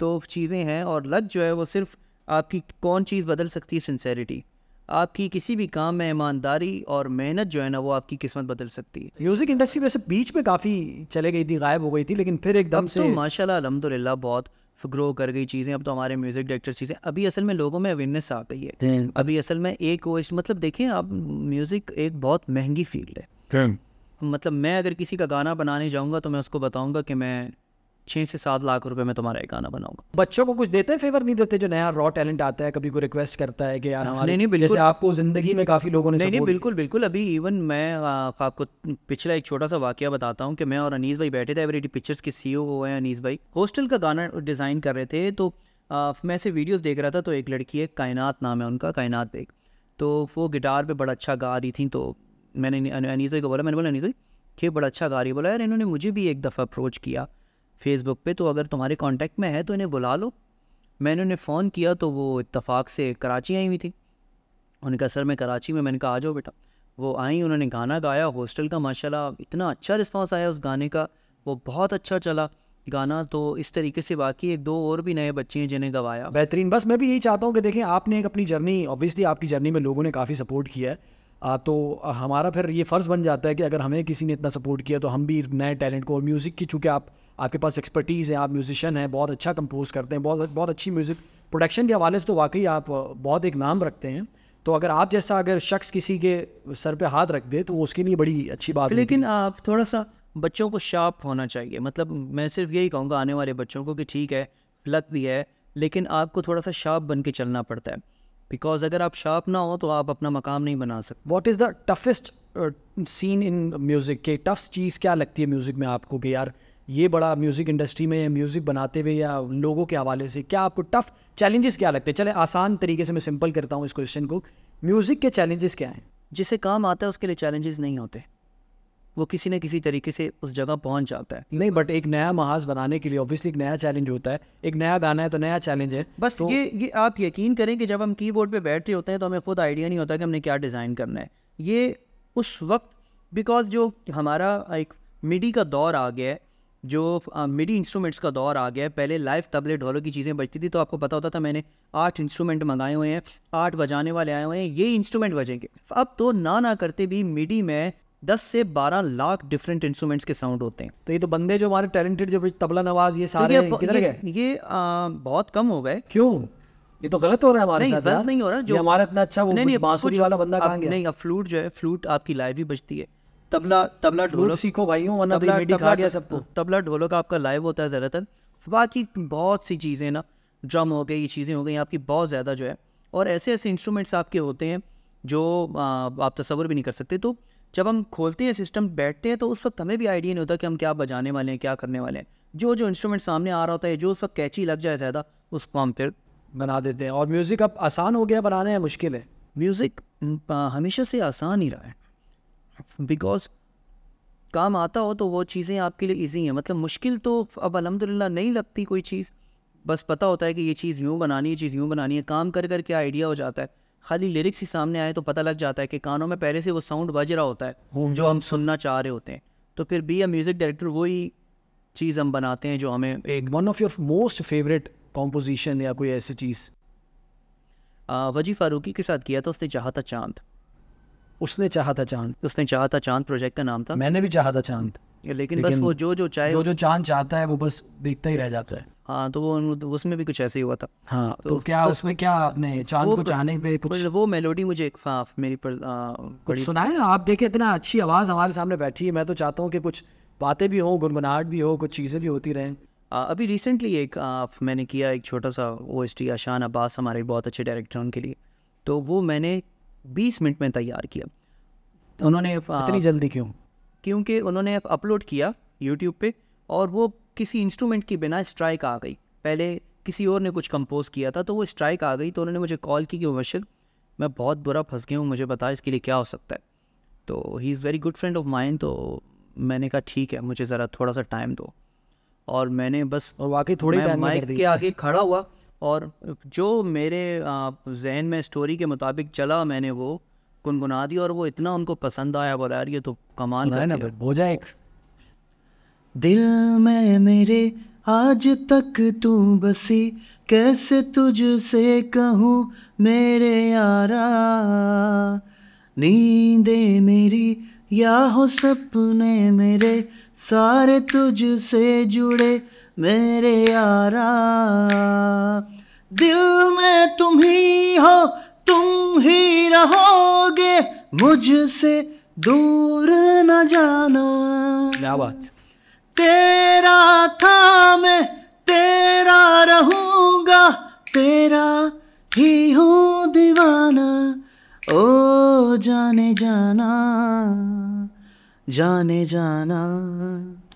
तो चीज़ें हैं और लक जो है वो सिर्फ आपकी कौन चीज़ बदल सकती है सिंसेरिटी आपकी किसी भी काम में ईमानदारी और मेहनत जो है ना वो आपकी किस्मत बदल सकती है म्यूज़िक इंडस्ट्री वैसे बीच में काफ़ी चले गई थी गायब हो गई थी लेकिन फिर एकदम तो से तो माशाल्लाह अलहमदिल्ला बहुत ग्रो कर गई चीज़ें अब तो हमारे म्यूज़िक डायरेक्टर चीज़ें अभी असल में लोगों में अवेयरनेस आ गई है अभी असल में एक वो मतलब देखें आप म्यूज़िक एक बहुत महंगी फील्ड है मतलब मैं अगर किसी का गाना बनाने जाऊँगा तो मैं उसको बताऊँगा कि मैं छः से सात लाख रुपए में तुम्हारा एक गाना बनाऊंगा बच्चों को कुछ देते हैं फेवर नहीं देते जो नया रॉ टैलेंट आता है कभी को रिक्वेस्ट करता है कि यार हमारे नहीं बिल्कुल जैसे आपको जिंदगी में काफ़ी लोगों ने नहीं नहीं बिल्कुल बिल्कुल अभी इवन मैं आपको पिछला एक छोटा सा वाक्य बताता हूँ कि मैं और अनीस भाई बैठे थे एवरीडी पिक्चर्स के सी ओ e हैं अनीस भाई हॉस्टल का गाना डिज़ाइन कर रहे थे तो मैं ऐसे वीडियोस देख रहा था तो एक लड़की है कायनात नाम है उनका कायनात बेग तो वो गिटार पे बड़ा अच्छा गा रही थी तो मैंने अनीस भाई को बोला मैंने बोला अनीस भाई खे बड़ा अच्छा गा रही बोला यार इन्होंने मुझे भी एक दफ़ा अप्रोच किया फेसबुक पे तो अगर तुम्हारे कांटेक्ट में है तो इन्हें बुला लो मैंने उन्हें फ़ोन किया तो वो इतफाक़ से कराची आई हुई थी उन्होंने कहा सर मैं कराची में मैंने कहा आ जाओ बेटा वो आई उन्होंने गाना गाया हॉस्टल का माशाल्लाह इतना अच्छा रिस्पांस आया उस गाने का वो बहुत अच्छा चला गाना तो इस तरीके से बाकी एक दो और भी नए बच्चे हैं जिन्हें गवाया बेहतरीन बस मैं भी यही चाहता हूँ कि देखें आपने एक अपनी जर्नी ऑब्वियसली आपकी जर्नी में लोगों ने काफ़ी सपोर्ट किया है तो हमारा फिर ये फ़र्ज़ बन जाता है कि अगर हमें किसी ने इतना सपोर्ट किया तो हम भी नए टैलेंट को और म्यूज़िक की चूँकि आप आपके पास एक्सपर्टीज़ हैं आप म्यूज़िशन हैं बहुत अच्छा कंपोज करते हैं बहुत बहुत अच्छी म्यूज़िक प्रोडक्शन के हवाले से तो वाकई आप बहुत एक नाम रखते हैं तो अगर आप जैसा अगर शख्स किसी के सर पे हाथ रख दे तो उसके लिए बड़ी अच्छी बात लेकिन आप थोड़ा सा बच्चों को शार्प होना चाहिए मतलब मैं सिर्फ यही कहूँगा आने वाले बच्चों को कि ठीक है लत भी है लेकिन आपको थोड़ा सा शार्प बन के चलना पड़ता है बिकॉज अगर आप शार्प ना हो तो आप अपना मकाम नहीं बना सकते what is the toughest scene in music के टफ चीज़ क्या लगती है म्यूज़िक में आपको कि यार ये बड़ा म्यूज़िक इंडस्ट्री में म्यूज़िक बनाते हुए या लोगों के हवाले से क्या आपको टफ चैलेंजेस क्या लगते हैं चले आसान तरीके से मैं सिंपल करता हूँ इस क्वेश्चन को म्यूज़िक के चैलेंजेस क्या हैं जिसे काम आता है उसके लिए चैलेंजेस नहीं होते वो किसी न किसी तरीके से उस जगह पहुंच जाता है नहीं बट एक नया महाज बनाने के लिए ऑब्वियसली एक नया चैलेंज होता है एक नया गाना है तो नया चैलेंज है बस तो, ये ये आप यकीन करें कि जब हम कीबोर्ड पे बैठते होते हैं तो हमें खुद आइडिया नहीं होता कि हमने क्या डिज़ाइन करना है ये उस वक्त बिकॉज जो हमारा एक मिडी का दौर आ गया है जो मिडी uh, इंस्ट्रूमेंट्स का दौर आ गया है पहले लाइव तबले ढोलो की चीज़ें बजती थी तो आपको पता होता था मैंने आठ इंस्ट्रूमेंट मंगाए हुए हैं आठ बजाने वाले आए हुए हैं ये इंस्ट्रूमेंट बजेंगे अब तो ना ना करते भी मिडी में दस से बारह लाख डिफरेंट इंस्ट्रूमेंट्स के साउंड होते हैं तो ये तो बंदे जो हमारे टैलेंटेड जो तबला नवाज ये तो सारे तो किधर गए ये, आ, बहुत कम हो गए क्यों ये तो गलत हो रहा है हमारे नहीं, साथ नहीं हो रहा जो हमारा इतना अच्छा वो नहीं, नहीं, बांसुरी वाला बंदा कहाँ गया नहीं अब फ्लूट जो है फ्लूट आपकी लाइव भी बजती है तबला तबला ढोलक सीखो भाइयों वरना तो ये खा गया सबको तबला ढोलक आपका लाइव होता है ज़्यादातर बाकी बहुत सी चीज़ें ना ड्रम हो गए ये चीज़ें हो गई आपकी बहुत ज़्यादा जो है और ऐसे ऐसे इंस्ट्रूमेंट्स आपके होते हैं जो आप तस्वर भी नहीं कर सकते तो जब हम खोलते हैं सिस्टम बैठते हैं तो उस वक्त हमें भी आइडिया नहीं होता कि हम क्या बजाने वाले हैं क्या करने वाले हैं जो जो इंस्ट्रूमेंट सामने आ रहा होता है जो उस वक्त कैची लग जाए ज़्यादा उसको हम फिर बना देते हैं और म्यूज़िक अब आसान हो गया बनाने या मुश्किल है म्यूज़िक हमेशा से आसान ही रहा है बिकॉज काम आता हो तो वो चीज़ें आपके लिए ईजी हैं मतलब मुश्किल तो अब अलहमदिल्ला नहीं लगती कोई चीज़ बस पता होता है कि ये चीज़ यूँ बनानी है चीज़ यूँ बनानी है काम कर करके आइडिया हो जाता है खाली लिरिक्स ही सामने आए तो पता लग जाता है कि कानों में पहले से वो साउंड बज रहा होता है जो हम सुनना चाह रहे होते हैं तो फिर बी ए म्यूज़िक डायरेक्टर वही चीज़ हम बनाते हैं जो हमें एक one of your most favourite composition या कोई ऐसी चीज़ वजी फारूकी के साथ किया था उसने चाहा था चांद उसने चाहा था चांद तो उसने चाहा था चांद प्रोजेक्ट का नाम था मैंने भी चाहा था चांद लेकिन, लेकिन बस वो जो जो चाहे जो जो चांद चाहता है वो बस देखता ही रह जाता है हाँ तो वो उसमें भी कुछ ऐसे ही हुआ था हाँ तो, तो क्या उसमें क्या आपने चांद को चाहने पे कुछ वो मेलोडी मुझे एक हाँ, मेरी पर आ, कुछ सुना है ना आप देखे इतना अच्छी आवाज़ हमारे सामने बैठी है मैं तो चाहता हूँ कि कुछ बातें भी हों गुनगुनाहट भी हो कुछ चीज़ें भी होती रहें अभी रिसेंटली एक आफ मैंने किया एक छोटा सा O S T Ahsan Abbas हमारे बहुत अच्छे डायरेक्टर उनके लिए तो वो मैंने बीस मिनट में तैयार किया उन्होंने इतनी जल्दी क्यों क्योंकि उन्होंने अपलोड किया यूट्यूब पे और वो किसी इंस्ट्रूमेंट के बिना स्ट्राइक आ गई पहले किसी और ने कुछ कंपोज किया था तो वो स्ट्राइक आ गई तो उन्होंने मुझे कॉल की कि मुबशर मैं बहुत बुरा फंस गया हूँ मुझे बता इसके लिए क्या हो सकता है तो he is very good friend of mine तो मैंने कहा ठीक है मुझे ज़रा थोड़ा सा टाइम दो और मैंने बस और वाकई थोड़ी टाइम माइक के आगे खड़ा हुआ और जो मेरे जहन में स्टोरी के मुताबिक चला मैंने वो गुनगुना दिया और वो इतना उनको पसंद आया बोला यार ये तो कमाल है ना हो जाए दिल में मेरे आज तक तू बसी कैसे तुझसे कहूँ मेरे यारा नींदे मेरी या हो सपने मेरे सारे तुझसे जुड़े मेरे यारा दिल में तुम ही हो तुम ही रहोगे मुझसे दूर न जाना क्या बात तेरा था मैं तेरा रहूंगा तेरा ही हूँ दीवाना ओ जाने जाना जाने जाना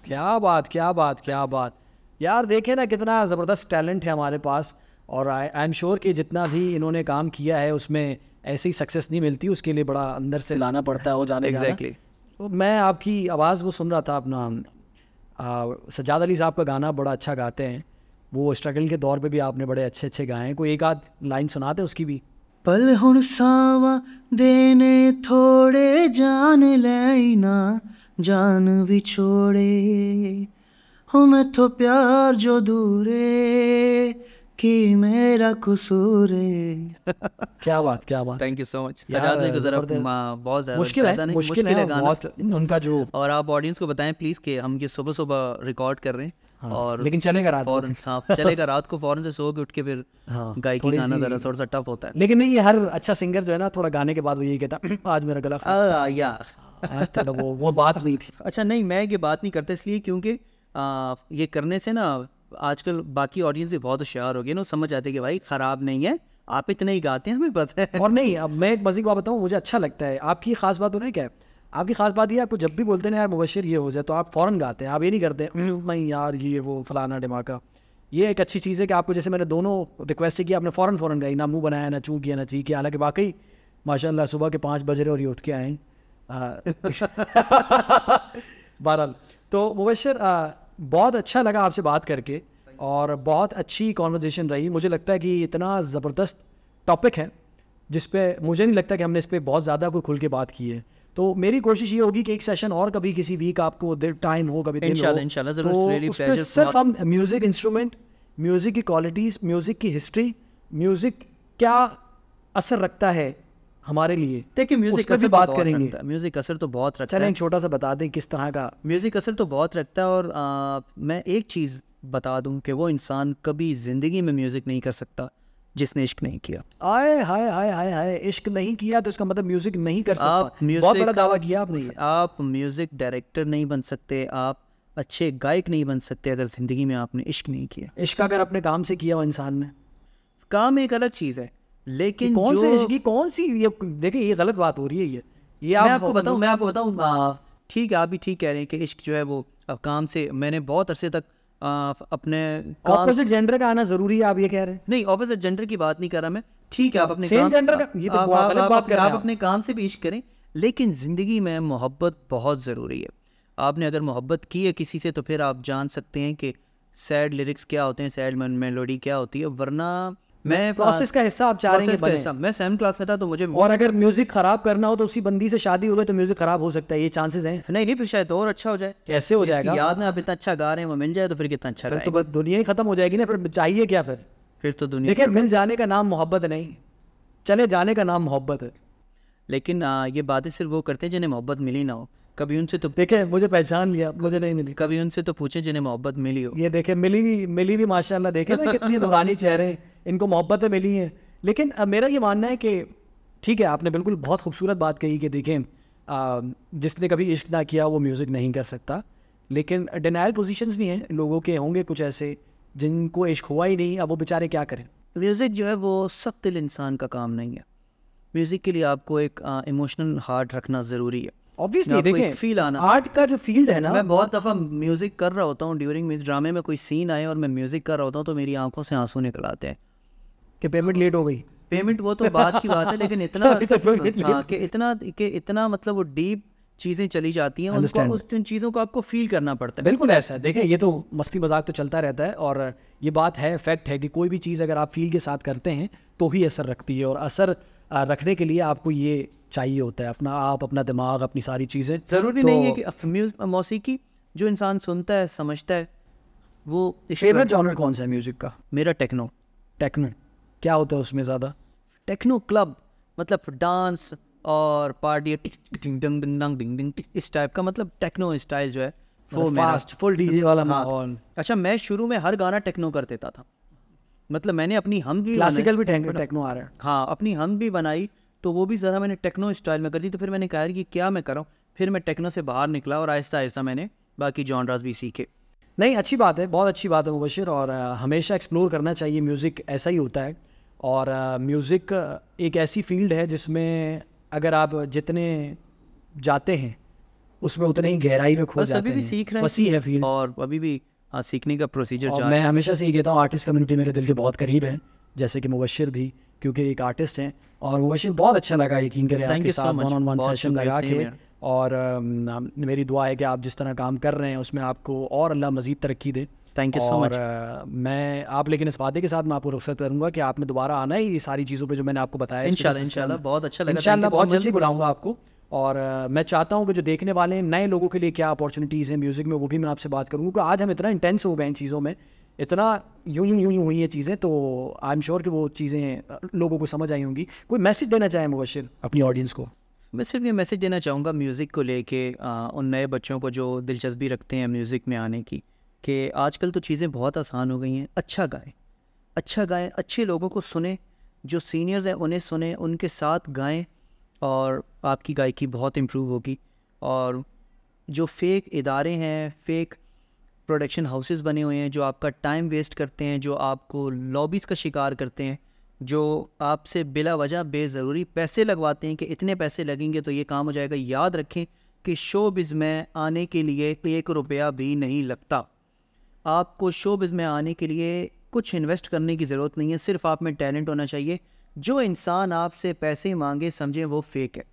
क्या बात क्या बात क्या बात यार देखे ना कितना ज़बरदस्त टैलेंट है हमारे पास और आई आई एम श्योर कि जितना भी इन्होंने काम किया है उसमें ऐसी सक्सेस नहीं मिलती उसके लिए बड़ा अंदर से लाना पड़ता है वो जाने एग्जैक्टली exactly. जाना। तो मैं आपकी आवाज़ वो सुन रहा था अपना सजाद अली साहब का गाना बड़ा अच्छा गाते हैं वो स्ट्रगल के दौर पे भी आपने बड़े अच्छे अच्छे गाए हैं कोई एक आध लाइन सुनाते उसकी भी पल हूँ सावा देने थोड़े जान लेना जान भी छोड़े हम तो प्यार जो दूरे कि मेरा कसूर <laughs> क्या बात क्या बात thank you so much Sajjad बहुत ज्यादा मुश्किल है मुश्किल है बहुत उनका जो और आप ऑडियंस को बताएं प्लीज कि हम ये सुबह सुबह रिकॉर्ड कर रहे हैं हाँ, और लेकिन चलेगा रात फौरन हाँ, चलेगा रात को फौरन से सो के उठ के फिर हाँ, गायकी गाना जरा थोड़ा सा टफ होता है लेकिन नहीं हर अच्छा सिंगर जो है ना थोड़ा गाने के बाद वो यही कहता <clears throat> आज मेरा गला या तो वो वो बात नहीं थी <laughs> अच्छा नहीं मैं ये बात नहीं करता इसलिए क्योंकि ये करने से ना आजकल बाकी ऑडियंस भी बहुत होशियार हो गए ना समझ आते कि भाई ख़राब नहीं है आप इतने ही गाते हैं हमें पता है और नहीं अब मैं एक मजे की बात बताऊँ मुझे अच्छा लगता है आपकी खास बात बताए क्या आपकी खास बात ये आपको जब भी बोलते ना यार मुबशर ये हो जाए तो आप फ़ौरन गाते हैं आप ये नहीं करते हम्म, नहीं यार ये वो फलाना डिमाका ये एक अच्छी चीज़ है कि आपको जैसे मैंने दोनों रिक्वेस्ट किया आपने फ़ौरन फ़ौरन गाई ना मुँह बनाया ना चूँ किया ना ची किया हालांकि वाकई माशाल्लाह सुबह के पाँच बज रहे और ये उठ के आए <laughs> बहरहाल तो मुबशर बहुत अच्छा लगा आपसे बात करके और बहुत अच्छी कॉन्वर्जेसन रही मुझे लगता है कि इतना ज़बरदस्त टॉपिक है जिस पे मुझे नहीं लगता कि हमने इस पर बहुत ज़्यादा कोई खुल के बात की है तो मेरी कोशिश ये होगी कि एक सेशन और कभी किसी वीक आपको टाइम हो कभी इंशाल्लाह इंशाल्लाह तो उस सिर्फ हम म्यूज़िक इंस्ट्रूमेंट म्यूज़िक की क्वालिटीज़ म्यूज़िक की हिस्ट्री म्यूज़िक क्या असर रखता है हमारे लिए देखिए म्यूजिक असर भी तो बात तो करेंगे म्यूजिक असर तो बहुत रखता है छोटा सा बता दें किस तरह का म्यूजिक असर तो बहुत रखता है और आ, मैं एक चीज़ बता दूं कि वो इंसान कभी ज़िंदगी में म्यूज़िक नहीं कर सकता जिसने इश्क नहीं किया आए हाय हाय हाय हाय इश्क नहीं किया तो इसका मतलब म्यूजिक नहीं कर सकता आप बहुत बड़ा दावा किया आपने आप म्यूजिक डायरेक्टर नहीं बन सकते आप अच्छे गायक नहीं बन सकते अगर ज़िंदगी में आपने इश्क नहीं किया इश्क अगर अपने काम से किया हो इंसान ने काम एक अलग चीज़ है लेकिन कौन से इश्क कौन सी ये देखिए ये गलत बात हो रही है ये ये मैं आपको मतलब बताऊँ मैं आपको बताऊँ हाँ। ठीक है आप भी ठीक कह रहे हैं कि इश्क जो है वो अब काम से मैंने बहुत अरसे तक आ, अपने ऑपोजिट जेंडर का आना जरूरी है आप ये कह रहे हैं नहीं ऑपोजिट जेंडर की बात नहीं कर रहा मैं ठीक है आप अपने सेम जेंडर का ये तो आप, आप, बात कर आप अपने काम से भी इश्क करें लेकिन ज़िंदगी में मोहब्बत बहुत ज़रूरी है आपने अगर मोहब्बत की है किसी से तो फिर आप जान सकते हैं कि सैड लिरिक्स क्या होते हैं सैड मेलोडी क्या होती है वरना मैं प्रोसेस तो हाँ। का हिस्सा आप चाह रहे हैं बने मैं सेम क्लास में था तो मुझे और अगर म्यूजिक खराब करना हो तो उसी बंदी से शादी हो गई तो म्यूजिक खराब हो सकता है ये चांसेस हैं नहीं नहीं फिर शायद और अच्छा हो जाए कैसे हो जाएगा याद में आप इतना अच्छा गा रहे हैं वो मिल जाए तो फिर कितना अच्छा तो बस दुनिया ही खत्म हो जाएगी ना फिर चाहिए क्या फिर फिर तो दुनिया देखिए मिल जाने का नाम मोहब्बत नहीं चले जाने का नाम मोहब्बत है लेकिन ये बातें सिर्फ वो करते हैं जिन्हें मोहब्बत मिली ना हो कभी उनसे तो देखे मुझे पहचान लिया मुझे नहीं मिली कभी उनसे तो पूछे जिन्हें मोहब्बत मिली हो ये देखे मिली भी मिली भी माशाल्लाह देखे ना कितनी दुरानी <laughs> चेहरे इनको मोहब्बतें मिली हैं लेकिन मेरा ये मानना है कि ठीक है आपने बिल्कुल बहुत खूबसूरत बात कही कि देखें जिसने कभी इश्क ना किया वो म्यूज़िक नहीं कर सकता लेकिन डिनाइल पोजिशन भी हैं लोगों के होंगे कुछ ऐसे जिनको इश्क हुआ ही नहीं अब वो बेचारे क्या करें म्यूज़िक जो है वो सब दिल इंसान का काम नहीं है म्यूज़िक के लिए आपको एक इमोशनल हार्ट रखना ज़रूरी है ऑब्वियसली देखें फील आना आर्ट का जो फील्ड है ना मैं बहुत दफ़ा म्यूज़िक कर रहा होता हूँ ड्यूरिंग मिस ड्रामे में कोई सीन आए और मैं म्यूज़िक कर रहा होता हूँ तो मेरी आंखों से आंसू निकल आते हैं कि पेमेंट लेट हो गई पेमेंट वो तो बात की बात है लेकिन <laughs> इतना हाँ, कि इतना कि इतना मतलब वो डीप चीज़ें चली जाती हैं उनको उन चीज़ों को आपको फील करना पड़ता है बिल्कुल ऐसा है देखें ये तो मस्ती मजाक तो चलता रहता है और ये बात है फैक्ट है कि कोई भी चीज़ अगर आप फील के साथ करते हैं तो ही असर रखती है और असर रखने के लिए आपको ये चाहिए होता है अपना आप अपना दिमाग अपनी सारी चीज़ें ज़रूरी तो, नहीं है कि मौसीकी जो इंसान सुनता है समझता है वो फेवरेट जॉनर कौन सा है म्यूज़िक का मेरा टेक्नो टेक्नो क्या होता है उसमें ज़्यादा टेक्नो क्लब मतलब डांस और पार्टी डिंग डिंग डिंग डिंग डिंग इस टाइप का मतलब टेक्नो स्टाइल जो है वो फास्ट फुल डीजे वाला हाँ। माहौल अच्छा मैं शुरू में हर गाना टेक्नो कर देता था मतलब मैंने अपनी हम भी क्लासिकल भी टेक्नो आ रहा है हाँ अपनी हम भी बनाई तो वो भी ज़रा मैंने टेक्नो स्टाइल में कर दी तो फिर मैंने कहा कि क्या मैं करूँ फिर मैं टेक्नो से बाहर निकला और आहिस्ता आहिस्ता मैंने बाकी जॉनराज भी सीखे नहीं अच्छी बात है बहुत अच्छी बात है मुबशर और हमेशा एक्सप्लोर करना चाहिए म्यूज़िक ऐसा ही होता है और म्यूज़िक एक ऐसी फील्ड है जिसमें अगर आप जितने जाते हैं उसमें उतने ही गहराई में खो जाते अभी भी सीख रहे वसी है फील्ड और अभी भी हाँ सीखने का प्रोसीजर मैं हमेशा से ही कहता हूँ आर्टिस्ट कम्युनिटी मेरे दिल के बहुत करीब है जैसे कि मुबशिर भी क्योंकि एक आर्टिस्ट हैं और मुबशिर बहुत अच्छा लगा यकीन करें आपके साथ वन ऑन वन सेशन लगा के और मेरी दुआ है कि आप जिस तरह काम कर रहे हैं उसमें आपको और अल्लाह मज़ीद तरक्की दे थैंक यू सो मच मैं आप लेकिन इस वादे के साथ मैं आपको रुख्सत करूंगा कि आपने दोबारा आना है ये सारी चीज़ों पे जो मैंने आपको बताया इंशाल्लाह इंशाल्लाह बहुत अच्छा लगा इंशाल्लाह बहुत जल्दी बुलाऊंगा आपको और मैं चाहता हूं कि जो देखने वाले हैं नए लोगों के लिए क्या अपॉर्चुनिटीज़ हैं म्यूज़िक में वो भी मैं आपसे बात करूँगा आज हम इतना इंटेंस हो गए इन चीज़ों में इतना यूं यूं यूं यूं हुई है चीज़ें तो आई एम श्योर कि वो चीज़ें लोगों को समझ आई होंगी कोई मैसेज देना चाहें मुबशर अपनी ऑडियंस को मैं सिर्फ ये मैसेज देना चाहूँगा म्यूज़िक को लेके उन नए बच्चों को जो दिलचस्पी रखते हैं म्यूज़िक में आने की कि आजकल तो चीज़ें बहुत आसान हो गई हैं अच्छा गाएँ अच्छा गाएँ अच्छे लोगों को सुने जो सीनियर्स हैं उन्हें सुने उनके साथ गाएँ और आपकी गायकी बहुत इम्प्रूव होगी और जो फेक इदारे हैं फेक प्रोडक्शन हाउसेस बने हुए हैं जो आपका टाइम वेस्ट करते हैं जो आपको लॉबीज़ का शिकार करते हैं जो आपसे बिला वजह बेज़रूरी पैसे लगवाते हैं कि इतने पैसे लगेंगे तो ये काम हो जाएगा याद रखें कि शो बिज़ में आने के लिए एक रुपया भी नहीं लगता आपको शो बिज़ में आने के लिए कुछ इन्वेस्ट करने की ज़रूरत नहीं है सिर्फ आप में टैलेंट होना चाहिए जो इंसान आपसे पैसे मांगे समझें वो फेक है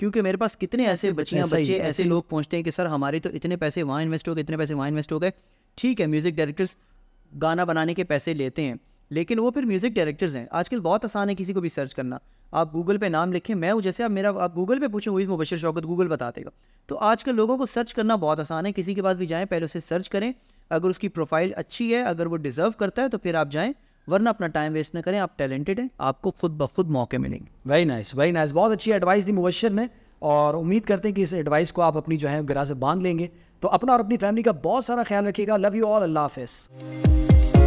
क्योंकि मेरे पास कितने ऐसे बच्चियाँ बच्चे ऐसे लोग पहुँचते हैं कि सर हमारे तो इतने पैसे वहाँ इन्वेस्ट हो गए इतने पैसे वहाँ इन्वेस्ट हो गए ठीक है म्यूज़िक डायरेक्टर्स गाना बनाने के पैसे लेते हैं लेकिन वो फिर म्यूज़िक डायरेक्टर्स हैं आजकल बहुत आसान है किसी को भी सर्च करना आप गूगल पे नाम लिखें मैं हूँ जैसे आप मेरा आप गूगल पे पूछें हुई मुबशर शौकत गूगल बता देगा तो आजकल लोगों को सर्च करना बहुत आसान है किसी के पास भी जाएँ पहले उसे सर्च करें अगर उसकी प्रोफाइल अच्छी है अगर वो डिज़र्व करता है तो फिर आप जाएँ वरना अपना टाइम वेस्ट ना करें आप टैलेंटेड हैं आपको खुद ब खुद मौके मिलेंगे वेरी नाइस वेरी नाइस बहुत अच्छी एडवाइस दी मुबशर ने और उम्मीद करते हैं कि इस एडवाइस को आप अपनी जो है गरा से बांध लेंगे तो अपना और अपनी फैमिली का बहुत सारा ख्याल रखिएगा लव यू ऑल अल्लाह हाफिज़